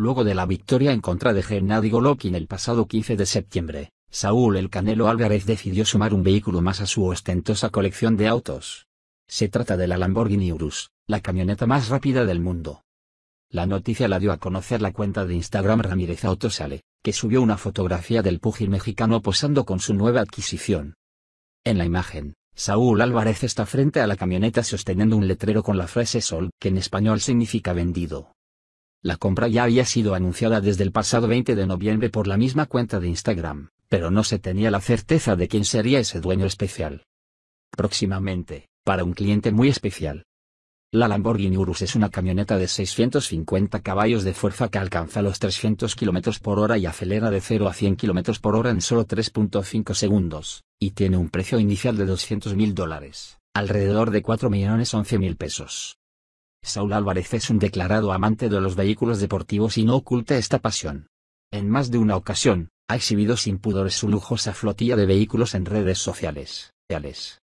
Luego de la victoria en contra de Gennady Golovkin el pasado 15 de septiembre, Saúl El Canelo Álvarez decidió sumar un vehículo más a su ostentosa colección de autos. Se trata de la Lamborghini Urus, la camioneta más rápida del mundo. La noticia la dio a conocer la cuenta de Instagram Ramírez Autosale, que subió una fotografía del pugil mexicano posando con su nueva adquisición. En la imagen, Saúl Álvarez está frente a la camioneta sosteniendo un letrero con la frase Sol, que en español significa vendido. La compra ya había sido anunciada desde el pasado 20 de noviembre por la misma cuenta de Instagram, pero no se tenía la certeza de quién sería ese dueño especial. Próximamente, para un cliente muy especial. La Lamborghini Urus es una camioneta de 650 caballos de fuerza que alcanza los 300 km por hora y acelera de 0 a 100 km por hora en solo 3.5 segundos, y tiene un precio inicial de 200 mil dólares, alrededor de 4 millones 11 mil pesos. Saul Álvarez es un declarado amante de los vehículos deportivos y no oculta esta pasión. En más de una ocasión, ha exhibido sin pudores su lujosa flotilla de vehículos en redes sociales.